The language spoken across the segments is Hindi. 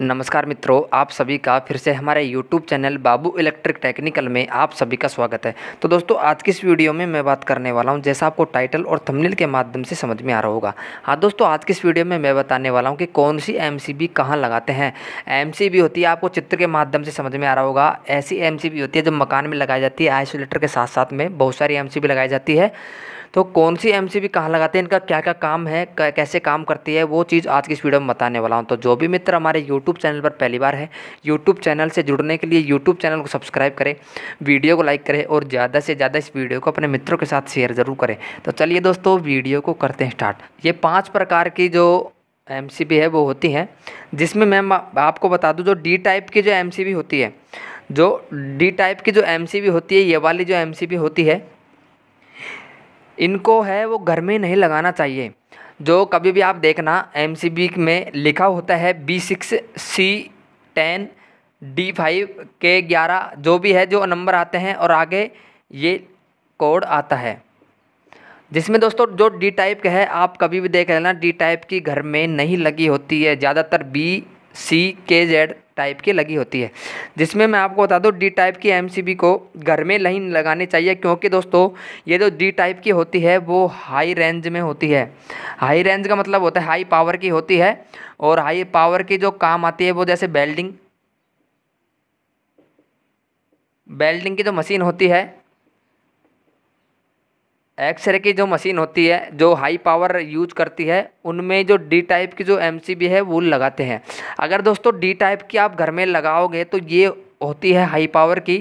नमस्कार मित्रों आप सभी का फिर से हमारे YouTube channel Babu electric technical में आप सभी का स्वागत है तो दोस्तों आज की इस वीडियो में मैं बात करने वाला हूं जैसा आपको टाइटल और थंबनेल के माध्यम से समझ में आ रहा होगा हाँ दोस्तों आज की इस वीडियो में मैं बताने वाला हूं कि कौन सी एम सी कहाँ लगाते हैं एम होती है आपको चित्र के माध्यम से समझ में आ रहा होगा ऐसी एम होती है जो मकान में लगाई जाती है आइसोलेटर के साथ साथ में बहुत सारी एम लगाई जाती है तो कौन सी एम कहाँ लगाते हैं इनका क्या क्या काम है कैसे काम करती है वो चीज़ आज की इस वीडियो में बताने वाला हूँ तो जो भी मित्र हमारे यूट्यूब चैनल पर पहली बार है यूट्यूब चैनल से जुड़ने के लिए यूट्यूब चैनल को सब्सक्राइब करें वीडियो को लाइक करें और ज़्यादा से ज़्यादा इस वीडियो को अपने मित्रों के साथ शेयर ज़रूर करें तो चलिए दोस्तों वीडियो को करते हैं स्टार्ट ये पाँच प्रकार की जो एम है वो होती है जिसमें मैम आपको बता दूँ जो डी टाइप की जो एम होती है जो डी टाइप की जो एम होती है ये वाली जो एम होती है इनको है वो घर में नहीं लगाना चाहिए जो कभी भी आप देखना एम सी बी में लिखा होता है B six C ten D five के ग्यारह जो भी है जो नंबर आते हैं और आगे ये कोड आता है जिसमें दोस्तों जो डी टाइप का है आप कभी भी देख लेना डी टाइप की घर में नहीं लगी होती है ज़्यादातर बी सी के जेड टाइप की लगी होती है जिसमें मैं आपको बता दूँ डी टाइप की एम को घर में नहीं लगानी चाहिए क्योंकि दोस्तों ये जो डी टाइप की होती है वो हाई रेंज में होती है हाई रेंज का मतलब होता है हाई पावर की होती है और हाई पावर की जो काम आती है वो जैसे बेल्डिंग बेल्डिंग की जो मशीन होती है एक्सरे की जो मशीन होती है जो हाई पावर यूज करती है उनमें जो डी टाइप की जो एम है वो लगाते हैं अगर दोस्तों डी टाइप की आप घर में लगाओगे तो ये होती है हाई पावर की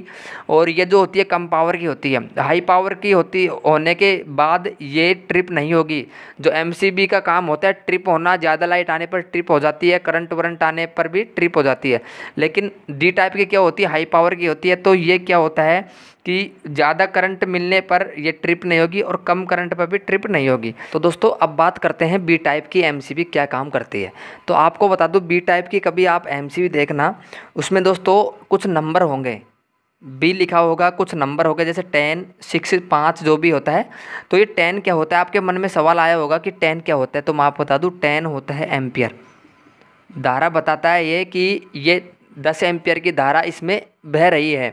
और ये जो होती है कम पावर की होती है हाई पावर की होती होने के बाद ये ट्रिप नहीं होगी जो एम का काम होता है ट्रिप होना ज़्यादा लाइट आने पर ट्रिप हो जाती है करंट वरंट आने पर भी ट्रिप हो जाती है लेकिन डी टाइप की क्या होती है हाई पावर की होती है तो ये क्या होता है कि ज़्यादा करंट मिलने पर ये ट्रिप नहीं होगी और कम करंट पर भी ट्रिप नहीं होगी तो दोस्तों अब बात करते हैं बी टाइप की एम क्या काम करती है तो आपको बता दूँ बी टाइप की कभी आप एम देखना उसमें दोस्तों कुछ नंबर होंगे बी लिखा होगा कुछ नंबर होगा जैसे टेन सिक्स पाँच जो भी होता है तो ये टेन क्या होता है आपके मन में सवाल आया होगा कि टेन क्या होता है तो मैं आपको बता दूँ टेन होता है एम्पियर धारा बताता है ये कि ये दस एम्पियर की धारा इसमें बह रही है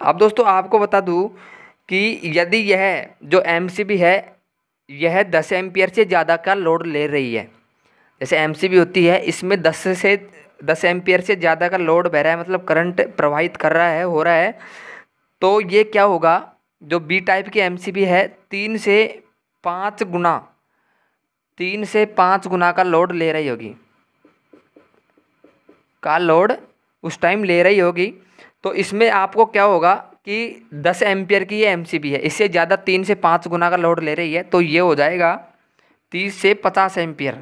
अब दोस्तों आपको बता दूँ कि यदि यह जो एम है यह दस एम से ज़्यादा का लोड ले रही है जैसे एम होती है इसमें दस से दस एम से ज़्यादा का लोड बह रहा है मतलब करंट प्रवाहित कर रहा है हो रहा है तो ये क्या होगा जो बी टाइप की एम है तीन से पाँच गुना तीन से पाँच गुना का लोड ले रही होगी का लोड उस टाइम ले रही होगी तो इसमें आपको क्या होगा कि दस एम्पियर की ये एम है इससे ज़्यादा तीन से पाँच गुना का लोड ले रही है तो ये हो जाएगा तीस से पचास एम्पियर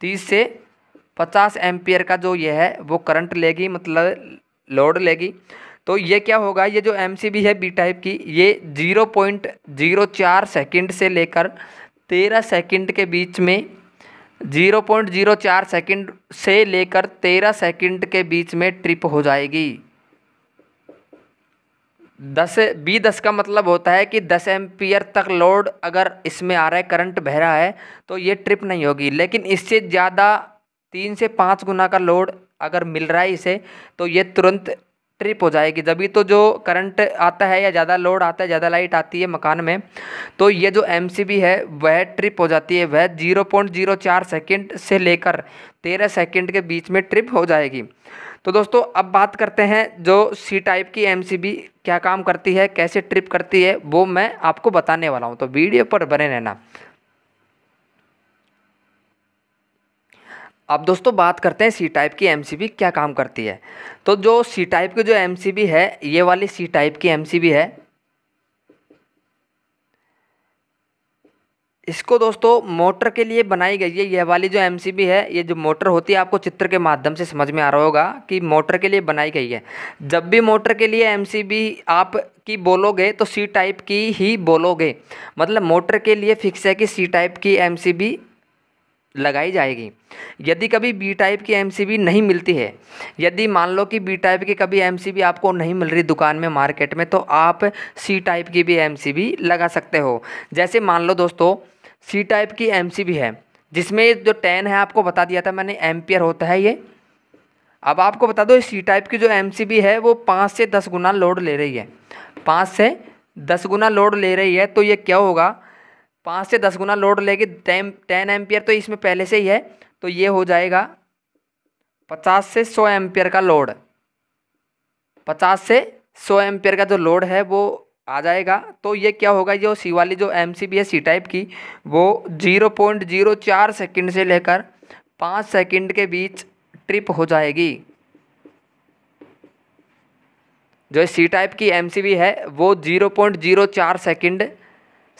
तीस से पचास एम्पियर का जो ये है वो करंट लेगी मतलब लोड लेगी तो ये क्या होगा ये जो एम है बी टाइप की ये जीरो पॉइंट जीरो चार सेकेंड से लेकर तेरह सेकेंड के बीच में जीरो पॉइंट जीरो चार सेकेंड से लेकर तेरह सेकेंड के बीच में ट्रिप हो जाएगी दस बी दस का मतलब होता है कि दस एम्पियर तक लोड अगर इसमें आ रहा है करंट बह रहा है तो ये ट्रिप नहीं होगी लेकिन इससे ज़्यादा तीन से पाँच गुना का लोड अगर मिल रहा है इसे तो ये तुरंत ट्रिप हो जाएगी तभी तो जो करंट आता है या ज़्यादा लोड आता है ज़्यादा लाइट आती है मकान में तो ये जो एम है वह ट्रिप हो जाती है वह जीरो पॉइंट जीरो चार सेकेंड से लेकर तेरह सेकेंड के बीच में ट्रिप हो जाएगी तो दोस्तों अब बात करते हैं जो सी टाइप की एम क्या काम करती है कैसे ट्रिप करती है वो मैं आपको बताने वाला हूँ तो वीडियो पर बने रहना अब दोस्तों बात करते हैं सी टाइप की एम क्या काम करती है तो जो सी टाइप की जो एम है ये वाली सी टाइप की एम है इसको दोस्तों मोटर के लिए बनाई गई है यह वाली जो एम है ये जो मोटर होती है आपको चित्र के माध्यम से समझ में आ रहा होगा कि मोटर के लिए बनाई गई है जब भी मोटर के लिए एम आप की बोलोगे तो सी टाइप की ही बोलोगे मतलब मोटर के लिए फिक्स है कि सी टाइप की एम लगाई जाएगी यदि कभी बी टाइप की एम नहीं मिलती है यदि मान लो कि बी टाइप की कभी एम आपको नहीं मिल रही दुकान में मार्केट में तो आप सी टाइप की भी एम लगा सकते हो जैसे मान लो दोस्तों सी टाइप की एम है जिसमें जो टेन है आपको बता दिया था मैंने एम्पियर होता है ये अब आपको बता दो सी टाइप की जो एम है वो पाँच से दस गुना लोड ले रही है पाँच से दस गुना लोड ले रही है तो ये क्या होगा पाँच से दस गुना लोड लेगी टेन टेन एम्पियर तो इसमें पहले से ही है तो ये हो जाएगा पचास से सौ एम्पियर का लोड पचास से सौ एम्पियर का जो लोड है वो आ जाएगा तो ये क्या होगा जो सी वाली जो एम सी बी है सी टाइप की वो जीरो पॉइंट जीरो चार सेकेंड से लेकर पाँच सेकेंड के बीच ट्रिप हो जाएगी जो सी टाइप की एम सी बी है वो जीरो पॉइंट जीरो चार सेकेंड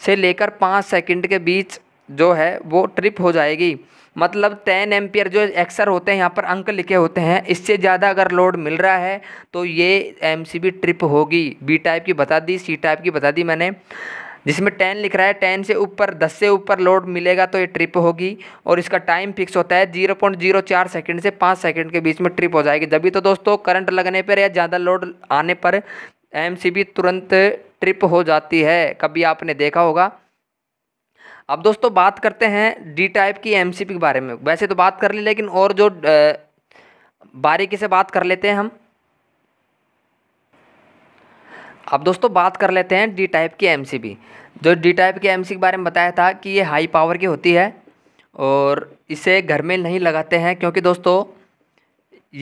से लेकर पाँच सेकंड के बीच जो है वो ट्रिप हो जाएगी मतलब टेन एम्पियर जो एक्सर होते हैं यहाँ पर अंक लिखे होते हैं इससे ज़्यादा अगर लोड मिल रहा है तो ये एम ट्रिप होगी बी टाइप की बता दी सी टाइप की बता दी मैंने जिसमें टेन लिख रहा है टेन से ऊपर दस से ऊपर लोड मिलेगा तो ये ट्रिप होगी और इसका टाइम फिक्स होता है जीरो पॉइंट जीरो चार सेकेंड से पाँच सेकेंड के बीच में ट्रिप हो जाएगी जब भी तो दोस्तों करंट लगने पर या ज़्यादा लोड आने पर एम तुरंत ट्रिप हो जाती है कभी आपने देखा होगा अब दोस्तों बात करते हैं डी टाइप की एम के बारे में वैसे तो बात कर ली लेकिन और जो बारीकी से बात कर लेते हैं हम अब दोस्तों बात कर लेते हैं डी टाइप की एम जो डी टाइप की एम के बारे में बताया था कि ये हाई पावर की होती है और इसे घर में नहीं लगाते हैं क्योंकि दोस्तों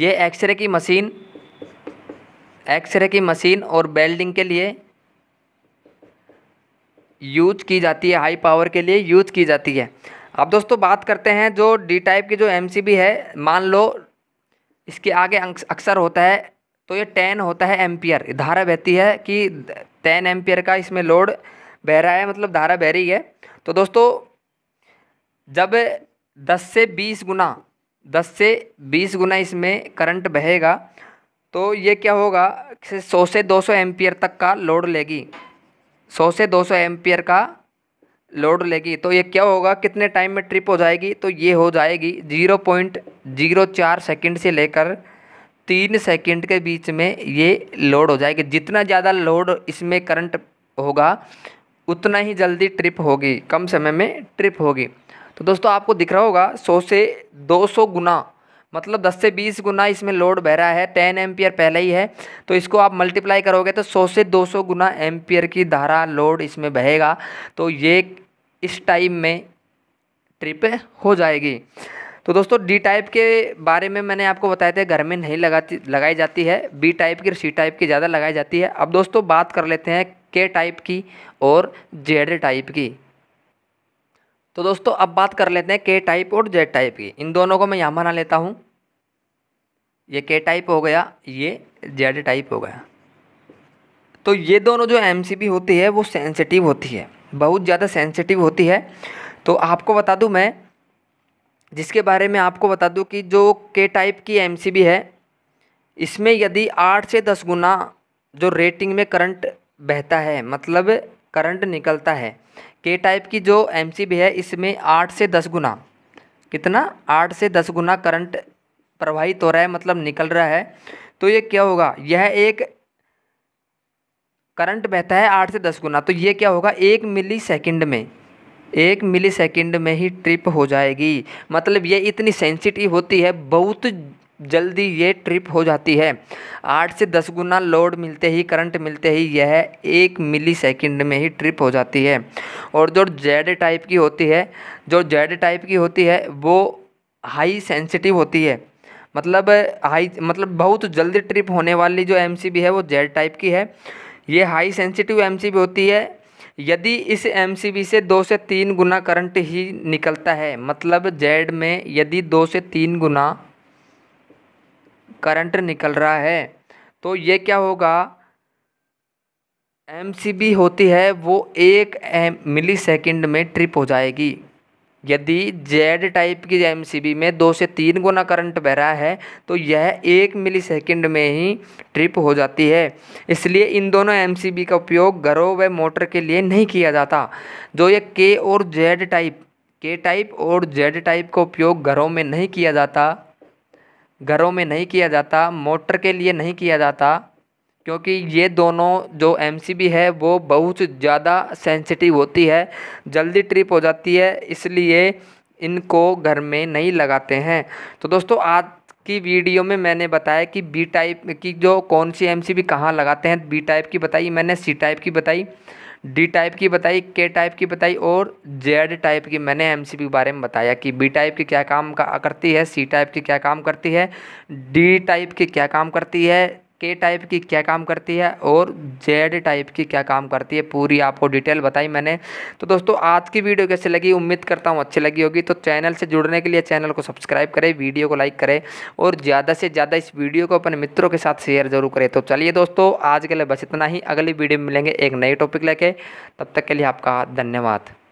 ये एक्सरे की मशीन एक्सरे की मशीन और बेल्डिंग के लिए यूज की जाती है हाई पावर के लिए यूज की जाती है अब दोस्तों बात करते हैं जो डी टाइप की जो एम है मान लो इसके आगे अक्सर होता है तो ये टेन होता है एम्पियर धारा बहती है कि टेन एम्पियर का इसमें लोड बह रहा है मतलब धारा बह रही है तो दोस्तों जब दस से बीस गुना दस से बीस गुना इसमें करंट बहेगा तो ये क्या होगा सौ से दो सौ एम्पियर तक का लोड लेगी सौ से दो सौ एम्पियर का लोड लेगी तो ये क्या होगा कितने टाइम में ट्रिप हो जाएगी तो ये हो जाएगी जीरो पॉइंट जीरो चार सेकेंड से लेकर तीन सेकेंड के बीच में ये लोड हो जाएगी जितना ज़्यादा लोड इसमें करंट होगा उतना ही जल्दी ट्रिप होगी कम समय में ट्रिप होगी तो दोस्तों आपको दिख रहा होगा सौ से दो सौ गुना मतलब 10 से 20 गुना इसमें लोड बह रहा है 10 एम्पियर पहले ही है तो इसको आप मल्टीप्लाई करोगे तो 100 से 200 गुना एम्पियर की धारा लोड इसमें बहेगा तो ये इस टाइम में ट्रिप हो जाएगी तो दोस्तों डी टाइप के बारे में मैंने आपको बताया था घर में नहीं लगाती लगाई जाती है बी टाइप की और सी टाइप की ज़्यादा लगाई जाती है अब दोस्तों बात कर लेते हैं के टाइप की और जेड टाइप की तो दोस्तों अब बात कर लेते हैं के टाइप और जेड टाइप की इन दोनों को मैं यहाँ बना लेता हूँ ये के टाइप हो गया ये जेड टाइप हो गया तो ये दोनों जो एम होती है वो सेंसिटिव होती है बहुत ज़्यादा सेंसिटिव होती है तो आपको बता दूँ मैं जिसके बारे में आपको बता दूँ कि जो के टाइप की एम है इसमें यदि आठ से दस गुना जो रेटिंग में करंट बहता है मतलब करंट निकलता है के टाइप की जो एम है इसमें आठ से दस गुना कितना आठ से दस गुना करंट प्रवाहित हो रहा है मतलब निकल रहा है तो ये क्या होगा यह एक करंट बहता है आठ से दस गुना तो ये क्या होगा एक मिली सेकेंड में एक मिली सेकेंड में ही ट्रिप हो जाएगी मतलब ये इतनी सेंसिटिव होती है बहुत जल्दी ये ट्रिप हो जाती है आठ से दस गुना लोड मिलते ही करंट मिलते ही यह एक मिली सेकेंड में ही ट्रिप हो जाती है और जो जेड टाइप की होती है जो जेड टाइप की होती है वो हाई सेंसिटिव होती है मतलब हाई मतलब बहुत जल्दी ट्रिप होने वाली जो एम है वो जेड टाइप की है ये हाई सेंसिटिव एम होती है यदि इस एम से दो से तीन गुना करंट ही निकलता है मतलब जेड में यदि दो से तीन गुना करंट निकल रहा है तो ये क्या होगा एम होती है वो एक मिली सेकेंड में ट्रिप हो जाएगी यदि जेड टाइप की एम में दो से तीन गुना करंट बह रहा है तो यह एक मिली सेकेंड में ही ट्रिप हो जाती है इसलिए इन दोनों एम का उपयोग घरों व मोटर के लिए नहीं किया जाता जो ये के और जेड टाइप के टाइप और जेड टाइप का उपयोग घरों में नहीं किया जाता घरों में नहीं किया जाता मोटर के लिए नहीं किया जाता क्योंकि ये दोनों जो एम है वो बहुत ज़्यादा सेंसिटिव होती है जल्दी ट्रिप हो जाती है इसलिए इनको घर में नहीं लगाते हैं तो दोस्तों आज की वीडियो में मैंने बताया कि बी टाइप की जो कौन सी एम सी कहाँ लगाते हैं बी टाइप की बताई मैंने सी टाइप की बताई डी टाइप की बताई के टाइप की बताई और जेड टाइप की मैंने एम के बारे में बताया कि बी टाइप की क्या काम करती है सी टाइप की क्या काम करती है डी टाइप की क्या काम करती है के टाइप की क्या काम करती है और जेड टाइप की क्या काम करती है पूरी आपको डिटेल बताई मैंने तो दोस्तों आज की वीडियो कैसे लगी उम्मीद करता हूँ अच्छी लगी होगी तो चैनल से जुड़ने के लिए चैनल को सब्सक्राइब करें वीडियो को लाइक करें और ज़्यादा से ज़्यादा इस वीडियो को अपने मित्रों के साथ शेयर जरूर करें तो चलिए दोस्तों आज के लिए बस इतना ही अगली वीडियो में मिलेंगे एक नए टॉपिक लेके तब तक के लिए आपका धन्यवाद